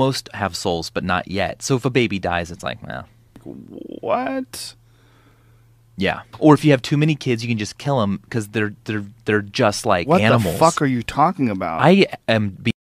most have souls, but not yet. So if a baby dies, it's like, well, what? Yeah. Or if you have too many kids, you can just kill them because they're they're they're just like what animals. What the fuck are you talking about? I am.